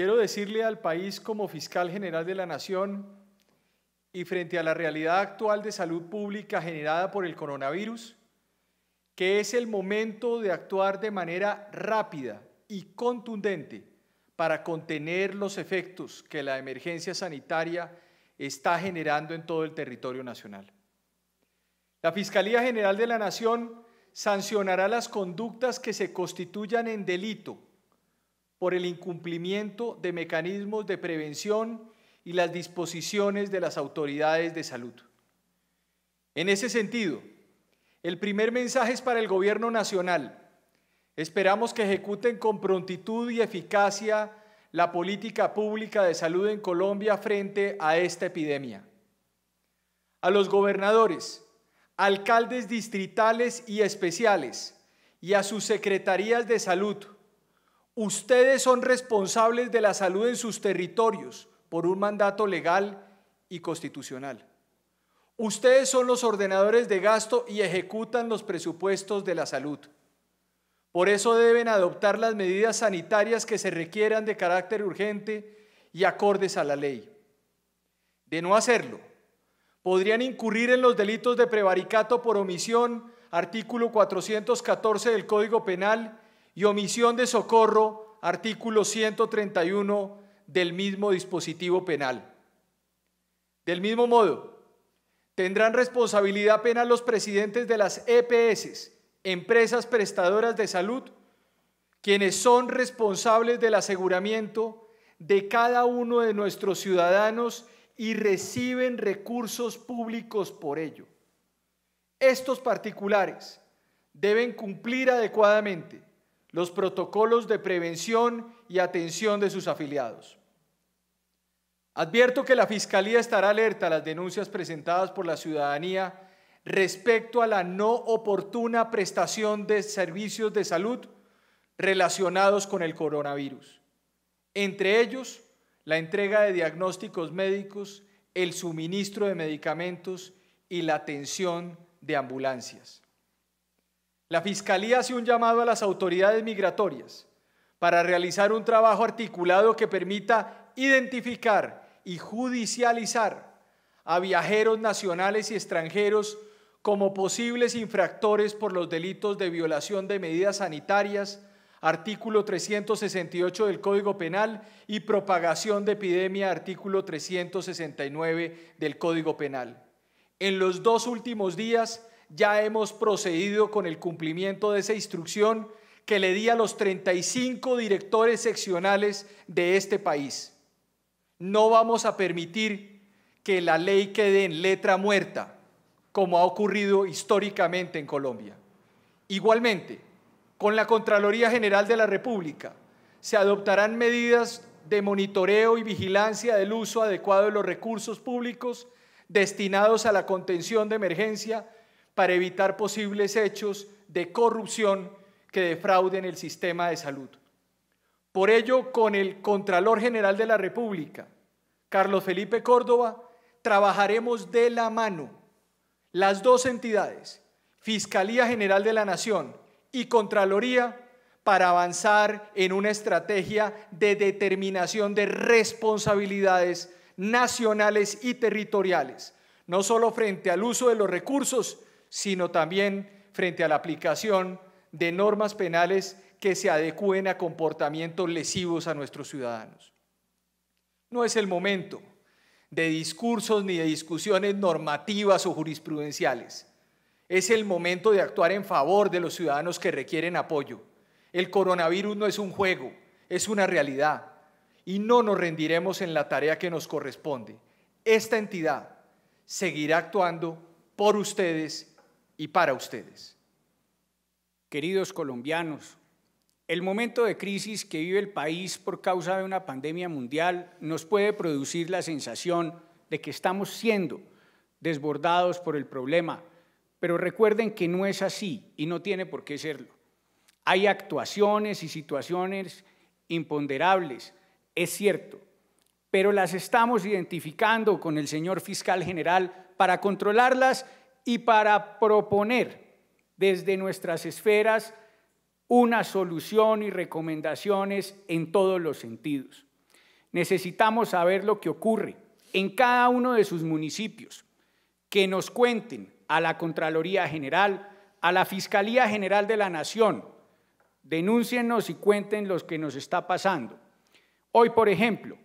Quiero decirle al país como fiscal general de la Nación y frente a la realidad actual de salud pública generada por el coronavirus, que es el momento de actuar de manera rápida y contundente para contener los efectos que la emergencia sanitaria está generando en todo el territorio nacional. La Fiscalía General de la Nación sancionará las conductas que se constituyan en delito por el incumplimiento de mecanismos de prevención y las disposiciones de las autoridades de salud. En ese sentido, el primer mensaje es para el Gobierno Nacional. Esperamos que ejecuten con prontitud y eficacia la política pública de salud en Colombia frente a esta epidemia. A los gobernadores, alcaldes distritales y especiales y a sus secretarías de salud, Ustedes son responsables de la salud en sus territorios por un mandato legal y constitucional. Ustedes son los ordenadores de gasto y ejecutan los presupuestos de la salud. Por eso deben adoptar las medidas sanitarias que se requieran de carácter urgente y acordes a la ley. De no hacerlo, podrían incurrir en los delitos de prevaricato por omisión, artículo 414 del Código Penal, y omisión de socorro, artículo 131 del mismo dispositivo penal. Del mismo modo, tendrán responsabilidad penal los presidentes de las EPS, empresas prestadoras de salud, quienes son responsables del aseguramiento de cada uno de nuestros ciudadanos y reciben recursos públicos por ello. Estos particulares deben cumplir adecuadamente los protocolos de prevención y atención de sus afiliados. Advierto que la Fiscalía estará alerta a las denuncias presentadas por la ciudadanía respecto a la no oportuna prestación de servicios de salud relacionados con el coronavirus, entre ellos la entrega de diagnósticos médicos, el suministro de medicamentos y la atención de ambulancias. La Fiscalía hace un llamado a las autoridades migratorias para realizar un trabajo articulado que permita identificar y judicializar a viajeros nacionales y extranjeros como posibles infractores por los delitos de violación de medidas sanitarias, artículo 368 del Código Penal y propagación de epidemia, artículo 369 del Código Penal. En los dos últimos días, ya hemos procedido con el cumplimiento de esa instrucción que le di a los 35 directores seccionales de este país. No vamos a permitir que la ley quede en letra muerta, como ha ocurrido históricamente en Colombia. Igualmente, con la Contraloría General de la República se adoptarán medidas de monitoreo y vigilancia del uso adecuado de los recursos públicos destinados a la contención de emergencia para evitar posibles hechos de corrupción que defrauden el sistema de salud. Por ello, con el Contralor General de la República, Carlos Felipe Córdoba, trabajaremos de la mano las dos entidades, Fiscalía General de la Nación y Contraloría, para avanzar en una estrategia de determinación de responsabilidades nacionales y territoriales, no solo frente al uso de los recursos, sino también frente a la aplicación de normas penales que se adecúen a comportamientos lesivos a nuestros ciudadanos. No es el momento de discursos ni de discusiones normativas o jurisprudenciales. Es el momento de actuar en favor de los ciudadanos que requieren apoyo. El coronavirus no es un juego, es una realidad. Y no nos rendiremos en la tarea que nos corresponde. Esta entidad seguirá actuando por ustedes y para ustedes. Queridos colombianos, el momento de crisis que vive el país por causa de una pandemia mundial nos puede producir la sensación de que estamos siendo desbordados por el problema, pero recuerden que no es así y no tiene por qué serlo. Hay actuaciones y situaciones imponderables, es cierto, pero las estamos identificando con el señor fiscal general para controlarlas y para proponer desde nuestras esferas una solución y recomendaciones en todos los sentidos. Necesitamos saber lo que ocurre en cada uno de sus municipios, que nos cuenten a la Contraloría General, a la Fiscalía General de la Nación, denúnciennos y cuenten lo que nos está pasando. Hoy, por ejemplo,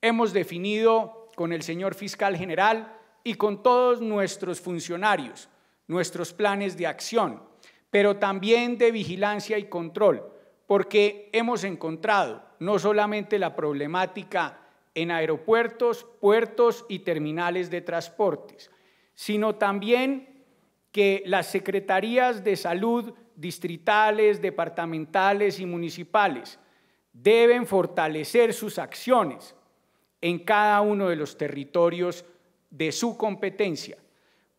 hemos definido con el señor fiscal general y con todos nuestros funcionarios, nuestros planes de acción, pero también de vigilancia y control, porque hemos encontrado no solamente la problemática en aeropuertos, puertos y terminales de transportes, sino también que las secretarías de salud distritales, departamentales y municipales deben fortalecer sus acciones en cada uno de los territorios de su competencia.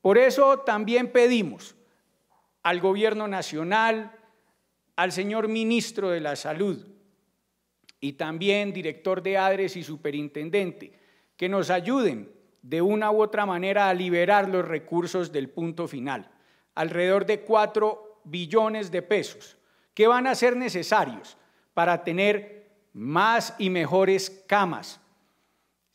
Por eso también pedimos al gobierno nacional, al señor ministro de la Salud y también director de ADRES y superintendente, que nos ayuden de una u otra manera a liberar los recursos del punto final, alrededor de cuatro billones de pesos, que van a ser necesarios para tener más y mejores camas,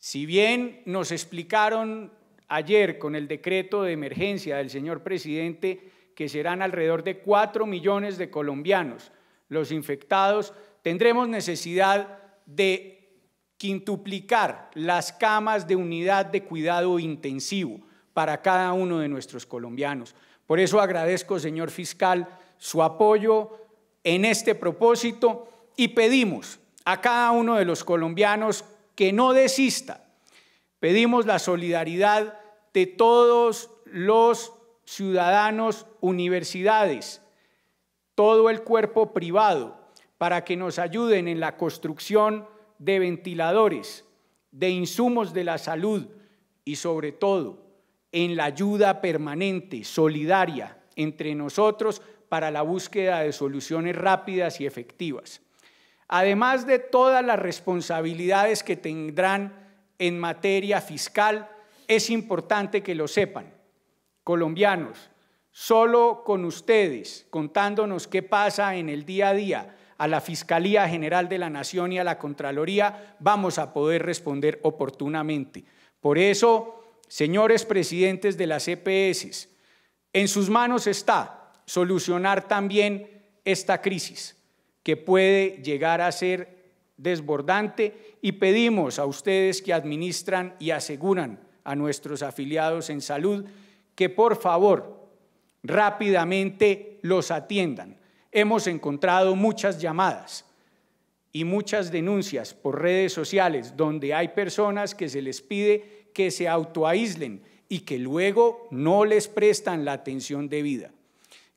si bien nos explicaron ayer con el decreto de emergencia del señor presidente que serán alrededor de 4 millones de colombianos los infectados, tendremos necesidad de quintuplicar las camas de unidad de cuidado intensivo para cada uno de nuestros colombianos. Por eso agradezco, señor fiscal, su apoyo en este propósito y pedimos a cada uno de los colombianos que no desista. Pedimos la solidaridad de todos los ciudadanos, universidades, todo el cuerpo privado, para que nos ayuden en la construcción de ventiladores, de insumos de la salud y sobre todo en la ayuda permanente, solidaria entre nosotros para la búsqueda de soluciones rápidas y efectivas además de todas las responsabilidades que tendrán en materia fiscal, es importante que lo sepan. Colombianos, solo con ustedes, contándonos qué pasa en el día a día, a la Fiscalía General de la Nación y a la Contraloría, vamos a poder responder oportunamente. Por eso, señores presidentes de las EPS, en sus manos está solucionar también esta crisis que puede llegar a ser desbordante y pedimos a ustedes que administran y aseguran a nuestros afiliados en salud que por favor rápidamente los atiendan. Hemos encontrado muchas llamadas y muchas denuncias por redes sociales donde hay personas que se les pide que se autoaislen y que luego no les prestan la atención debida.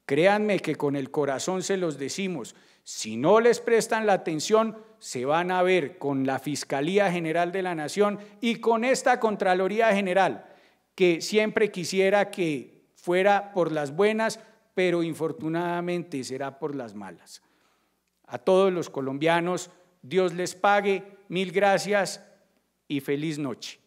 Créanme que con el corazón se los decimos, si no les prestan la atención, se van a ver con la Fiscalía General de la Nación y con esta Contraloría General, que siempre quisiera que fuera por las buenas, pero infortunadamente será por las malas. A todos los colombianos, Dios les pague, mil gracias y feliz noche.